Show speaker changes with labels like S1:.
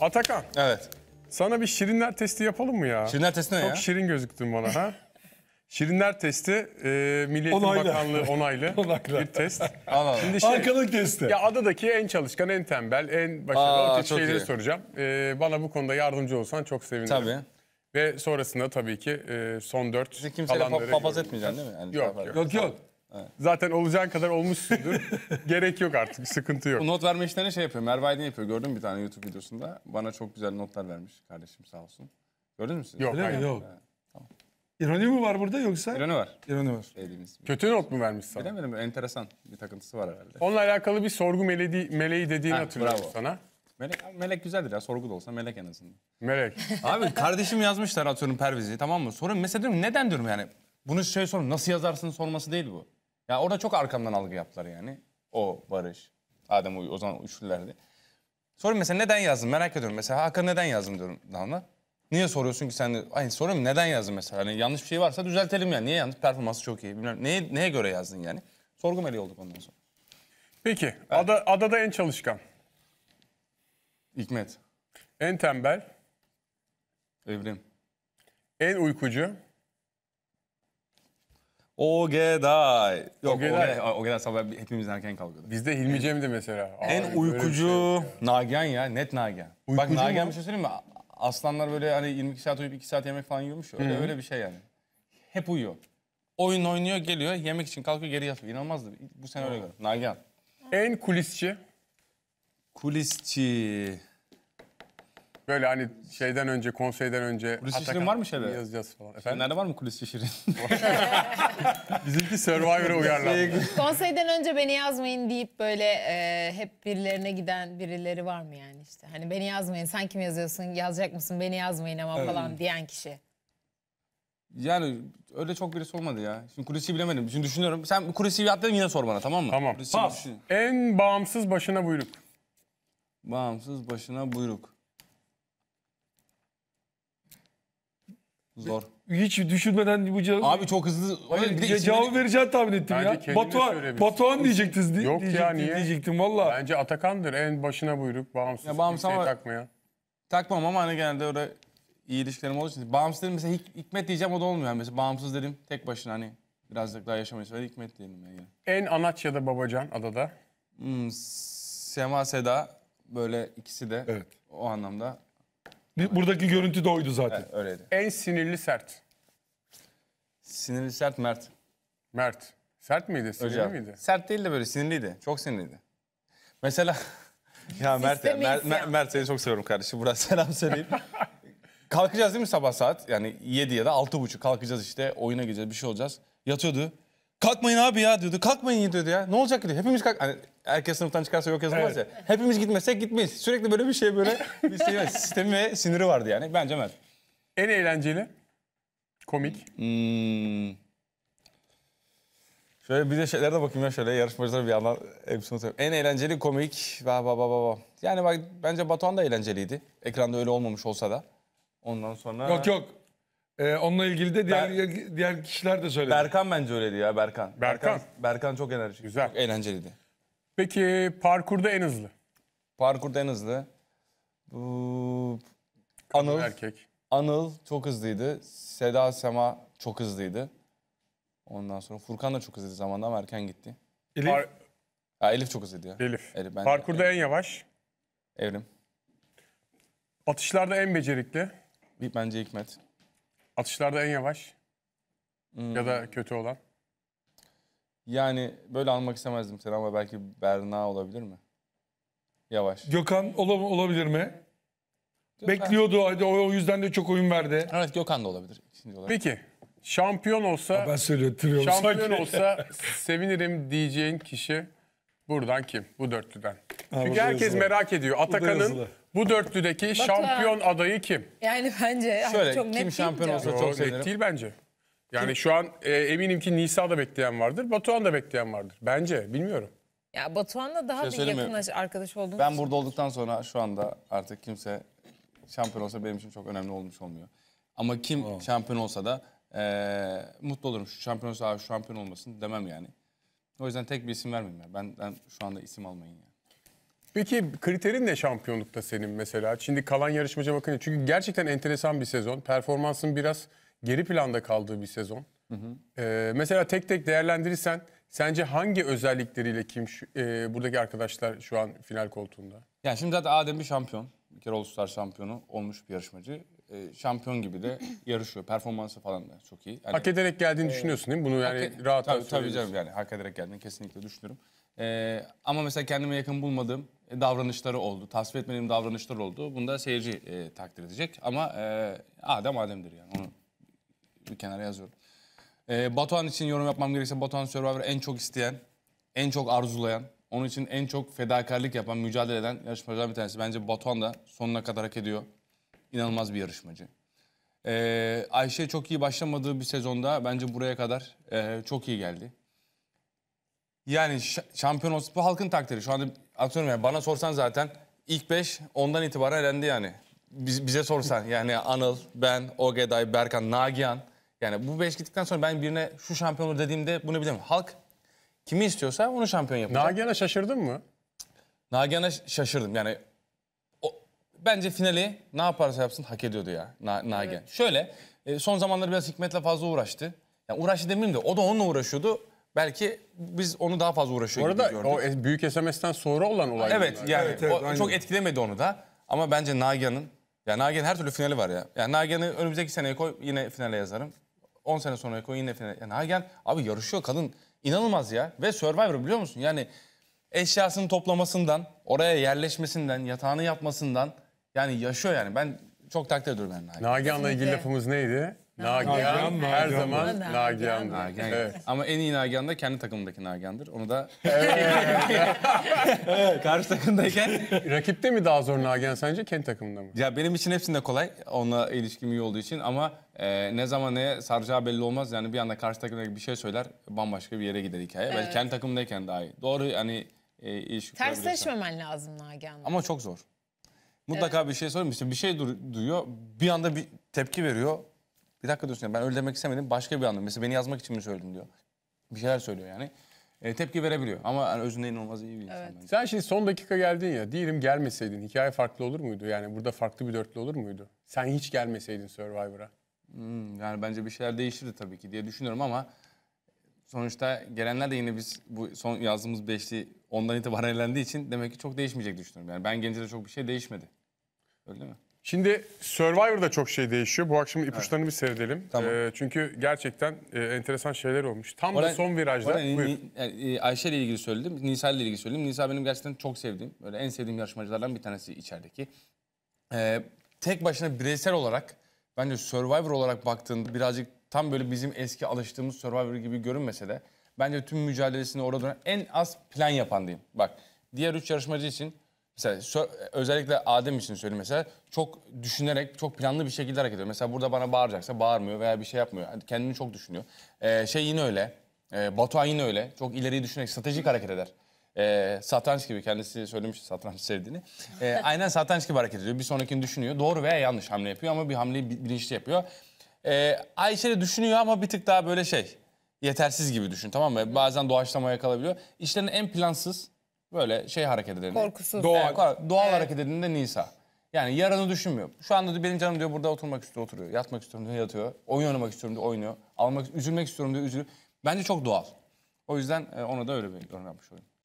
S1: Atakan. Evet. Sana bir şirinler testi yapalım mı ya? Şirinler testi ne Çok ya? Çok şirin gözüktün bana ha. Şirinler testi e, Milli Eğitim onaylı. Bakanlığı onaylı, bir test. Şimdi şey, Arkalık testi. Ya adadaki en çalışkan, en tembel, en başarılı Aa, şeyleri iyi. soracağım. E, bana bu konuda yardımcı olsan çok sevinirim. Tabii. Ve sonrasında tabii ki e, son
S2: dört Bizi kimseyle kalanları... papaz etmeyeceksin değil mi? Yani yok, yok, yok. Yok Evet. Zaten olacağın kadar olmuşsundur. Gerek yok artık, sıkıntı yok. Bu not verme işlerine şey yapıyor, Merve Aydın yapıyor. Gördün mü bir tane YouTube videosunda? Bana çok güzel notlar vermiş kardeşim sağ olsun. Gördün mü siz? Yok, Öyle Yok. Evet, tamam. İroni mi var burada yoksa? İroni var. İroni var. Dediğimiz Kötü not mu vermiş sana? Bilemedim, enteresan bir takıntısı var herhalde.
S1: Onunla alakalı bir sorgu meleği, meleği dediğini ha, hatırlıyorum bravo.
S2: sana. Melek, melek güzeldir ya. Sorgu da olsa melek en azından. Melek. Abi kardeşim yazmışlar atıyorum Perviz'i tamam mı? Sorun mesela diyorum neden diyorum yani. Bunu şey sorun nasıl yazarsın sorması değil bu. Ya orada çok arkamdan algı yaptılar yani. O Barış, Adem o zaman üçlülerdi. Sorayım mesela neden yazdın merak ediyorum. Mesela Hakan neden yazdım diyorum Damla. Niye soruyorsun ki sen de? Ay soruyorum neden yazdın mesela? Hani yanlış bir şey varsa düzeltelim yani. Niye yanlış? Performansı çok iyi. Bilmem neye, neye göre yazdın yani? Sorgumeli olduk ondan sonra. Peki. Ada, adada en çalışkan. Hikmet,
S1: En tembel. Evrim, en uykucu.
S2: Ogeday. Yok Ogeday. Ogeday, Ogeday sabah hepimiz erken kalkıyordu. Bizde Hilmi Cem de mesela. En Abi, şey uykucu şey Nagihan ya. Net Nagihan. Bak Uykucu Nagihan mu? bir şey söyleyeyim mi? Aslanlar böyle hani 22 saat uyuyup 2 saat yemek falan yiyormuş ya. Öyle, öyle bir şey yani. Hep uyuyor. Oyun oynuyor geliyor yemek için kalkıyor geri yatıyor. İnanılmazdı. Bu sene öyle gördüm. Nagihan. En kulisçi. Kulisçi.
S1: Böyle hani şeyden önce, konseyden önce... Kulis şişirin var mı şöyle? Yazacağız
S2: falan. Efendim? Nerede var mı kulis şişirin?
S1: Bizimki Survivor'a uyarlandı. Şey- konseyden önce beni yazmayın deyip böyle e, hep birilerine giden birileri var mı yani işte? Hani beni yazmayın, sen kim yazıyorsun, yazacak mısın, beni yazmayın ama falan diyen kişi.
S2: Yani öyle çok birisi olmadı ya. Şimdi kulisi bilemedim. Şimdi düşünüyorum. Sen kulisi atlayın yine sor bana tamam mı? Tamam. Pas. En bağımsız başına buyruk. Bağımsız başına buyruk. Zor. Hiç düşünmeden bu cevabı... Abi çok hızlı. Hayır, bir de isimleri- cevabı vereceğini tahmin ettim Bence ya. kendini Batuhan, söylemişsin. Batuhan diyecektiniz. di- Yok ya, diyecektim, niye? Diyecektim valla. Bence Atakan'dır en başına buyruk bağımsız Ya bağımsız kimseye ama- takmayan. Takmam ama hani genelde öyle iyi ilişkilerim olduğu için. Bağımsız dedim mesela Hik- Hikmet diyeceğim o da olmuyor. Yani mesela bağımsız dedim tek başına hani birazcık daha yaşamayı söyle Hikmet dedim Yani. En anaç ya da babacan adada. Hmm, Sema Seda böyle ikisi de Evet. o anlamda Buradaki görüntü de oydu zaten. Evet, öyleydi. En sinirli sert. Sinirli sert Mert. Mert. Sert miydi? Sinirli Hocam. miydi? Sert değil de böyle sinirliydi. Çok sinirliydi. Mesela ya Mert, ya, Mer, Mer, Mert seni çok seviyorum kardeşim. Burası selam söyleyeyim. kalkacağız değil mi sabah saat? Yani 7 ya da 6.30 kalkacağız işte oyuna gideceğiz bir şey olacağız. Yatıyordu. Kalkmayın abi ya diyordu. Kalkmayın diyordu ya. Ne olacak diyor. Hepimiz kalk... Hani herkes sınıftan çıkarsa yok yazılmaz evet. ya. Hepimiz gitmesek gitmeyiz. Sürekli böyle bir şey böyle bir şey sistemi ve siniri vardı yani. Bence ben. En eğlenceli, komik. Hmm. Şöyle bir de şeylere de bakayım ya şöyle yarışmacılar bir yandan hepsini söyleyeyim. En eğlenceli komik. Ba, ba, ba, ba. Yani bak, bence Batuhan da eğlenceliydi. Ekranda öyle olmamış olsa da. Ondan sonra... Yok yok. Ee, onunla ilgili de diğer diğer kişiler de söyledi. Berkan bence öyleydi ya Berkan. Berkan. Berkan, çok enerjik. Güzel. Çok eğlenceliydi. Peki parkurda en hızlı. Parkurda en hızlı. Bu... Anıl. Erkek. Anıl çok hızlıydı. Seda Sema çok hızlıydı. Ondan sonra Furkan da çok hızlıydı zamanında ama erken gitti. Elif. Par- Ha, Elif çok hızlıydı ya. Elif. Elif ben Parkurda en yavaş. Evrim. Atışlarda en becerikli. Bence Hikmet. Atışlarda en yavaş hmm. ya da hmm. kötü olan? Yani böyle almak istemezdim seni ama belki Berna olabilir mi? Yavaş. Gökhan ola, olabilir mi? Gökhan. Bekliyordu. Hadi o, yüzden de çok oyun verdi. Evet Gökhan da olabilir. İkinci olarak. Peki.
S1: Şampiyon olsa... Ha, ben söylüyorum. Şampiyon sanki. olsa sevinirim diyeceğin kişi buradan kim? Bu dörtlüden. Ha, Çünkü herkes yazılı. merak ediyor. Atakan'ın bu dörtlüdeki şampiyon adayı kim? Yani bence Şöyle, çok kim değil şampiyon canım. olsa- Çok net değil bence. Yani şu an e, eminim ki Nisa da bekleyen vardır, Batuhan da bekleyen vardır. Bence, bilmiyorum.
S2: Ya Batuhan'la daha Şey bir yakın arkadaş olduğumuz Ben burada olduktan sonra şu anda artık kimse şampiyon olsa benim için çok önemli olmuş olmuyor. Ama kim şampiyon olsa da eee, mutlu olurum. Şu şampiyon olsa şu şampiyon olmasın demem yani. O yüzden tek bir isim vermeyeyim ya. Ben, ben şu anda isim almayın ya.
S1: Peki kriterin ne şampiyonlukta senin mesela? Şimdi kalan yarışmacı bakın çünkü gerçekten enteresan bir sezon. Performansın biraz geri planda kaldığı bir sezon. Hı hı. Ee, mesela tek tek değerlendirirsen sence hangi özellikleriyle kim
S2: şu, e, buradaki arkadaşlar şu an final koltuğunda? Yani şimdi zaten Adem bir şampiyon. Bir kere All şampiyonu olmuş bir yarışmacı. E, şampiyon gibi de yarışıyor. Performansı falan da çok iyi. Yani, Hak ederek geldiğini düşünüyorsun değil mi? Bunu yani hak, rahat tabii, tabii canım yani hak ederek geldiğini kesinlikle düşünüyorum. E, ama mesela kendime yakın bulmadığım e, davranışları oldu. Tasvip etmediğim davranışlar oldu. Bunu da seyirci e, takdir edecek. Ama e, Adem Adem'dir yani. Onu bir kenara yazıyorum. E, Batuhan için yorum yapmam gerekirse Batuhan Survivor en çok isteyen, en çok arzulayan, onun için en çok fedakarlık yapan, mücadele eden yarışmacılardan bir tanesi. Bence Batuhan da sonuna kadar hak ediyor. İnanılmaz bir yarışmacı. Ee, Ayşe çok iyi başlamadığı bir sezonda bence buraya kadar e, çok iyi geldi. Yani şampiyon olsun bu halkın takdiri. Şu anda atıyorum yani bana sorsan zaten ilk beş ondan itibaren elendi yani. Biz, bize sorsan yani Anıl, ben, Ogeday, Berkan, Nagihan. Yani bu beş gittikten sonra ben birine şu şampiyon olur dediğimde bunu bilemem. Halk kimi istiyorsa onu şampiyon yapacak. Nagihan'a şaşırdın mı? Nagihan'a şaşırdım. Yani bence finali ne yaparsa yapsın hak ediyordu ya Na Evet. Şöyle e, son zamanları biraz Hikmet'le fazla uğraştı. Yani uğraştı demeyeyim de o da onunla uğraşıyordu. Belki biz onu daha fazla uğraşıyor Bu arada gibi gördük. o büyük SMS'ten sonra olan olay. Evet yani Evet, evet, o çok etkilemedi onu da. Ama bence Nagihan'ın yani Nagihan her türlü finali var ya. Yani Nagihan'ı önümüzdeki seneye koy yine finale yazarım. 10 sene sonra koy yine finale. Yani Nagihan abi yarışıyor kadın inanılmaz ya. Ve Survivor biliyor musun? Yani eşyasını toplamasından, oraya yerleşmesinden, yatağını yapmasından yani yaşıyor yani. Ben çok takdir ediyorum ben Nagihan'ı. Nagihan'la ilgili lafımız neydi? Nagihan her zaman Nagihan. Nagihan. Evet. Ama en iyi Nagihan da kendi takımındaki Nagihan'dır. Onu da karşı takımdayken Rakipte mi daha zor Nagihan sence kendi takımında mı? Ya benim için hepsinde kolay. Onunla ilişkim iyi olduğu için ama e, ne zaman ne saracağı belli olmaz. Yani bir anda karşı takımdaki bir şey söyler bambaşka bir yere gider hikaye. Belki kendi takımdayken daha iyi. Doğru hani e, Tersleşmemen
S1: lazım Nagihan'la.
S2: Ama çok zor. Mutlaka evet. bir şey sorayım. İşte bir şey duyuyor. Bir anda bir tepki veriyor. Bir dakika diyorsun ya ben öyle demek istemedim. Başka bir anlam. Mesela beni yazmak için mi söyledin diyor. Bir şeyler söylüyor yani. E, tepki verebiliyor. Ama yani özünde inanılmaz iyi bir insan. Evet. Sen şimdi son dakika geldin ya. Diyelim gelmeseydin hikaye farklı olur muydu? Yani burada farklı bir dörtlü olur muydu? Sen hiç gelmeseydin Survivor'a. Hmm, yani bence bir şeyler değişirdi tabii ki diye düşünüyorum ama sonuçta gelenler de yine biz bu son yazdığımız beşli ondan itibaren elendiği için demek ki çok değişmeyecek düşünüyorum. Yani ben gelince de çok bir şey değişmedi. Öyle mi?
S1: Şimdi Survivor'da çok şey değişiyor. Bu akşam ipuçlarını evet. bir seyredelim. Tamam.
S2: E, çünkü gerçekten e, enteresan şeyler olmuş. Tam Oran, da son virajda. Oran, yani, e, Ayşe ile ilgili söyledim. Nisa ile ilgili söyledim. Nisa benim gerçekten çok sevdiğim, böyle en sevdiğim yarışmacılardan bir tanesi içerideki. E, tek başına bireysel olarak bence Survivor olarak baktığında birazcık tam böyle bizim eski alıştığımız Survivor gibi görünmese de Bence tüm mücadelesini orada dönen en az plan yapan diyeyim. Bak diğer üç yarışmacı için mesela özellikle Adem için söyleyeyim mesela çok düşünerek çok planlı bir şekilde hareket ediyor. Mesela burada bana bağıracaksa bağırmıyor veya bir şey yapmıyor. Kendini çok düşünüyor. Ee, şey yine öyle. Ee, Batuhan yine öyle. Çok ileriyi düşünerek stratejik hareket eder e, ee, satranç gibi kendisi söylemiş satranç sevdiğini. ee, aynen satranç gibi hareket ediyor. Bir sonrakini düşünüyor. Doğru veya yanlış hamle yapıyor ama bir hamleyi bilinçli yapıyor. ee, Ayşe de düşünüyor ama bir tık daha böyle şey yetersiz gibi düşün tamam mı? Bazen doğaçlama yakalabiliyor. İşlerin en plansız böyle şey hareket edelim. Korkusuz. Doğal, Evet. doğal Evet. hareket edildiğinde Nisa. Yani yarını düşünmüyor. Şu anda diyor, benim canım diyor burada oturmak istiyor oturuyor. Yatmak istiyorum diyor yatıyor. Oyun oynamak istiyorum diyor oynuyor. Almak, üzülmek istiyorum diyor üzülüyor. Bence çok doğal. O yüzden e, ona da öyle bir yorum yapmış olayım.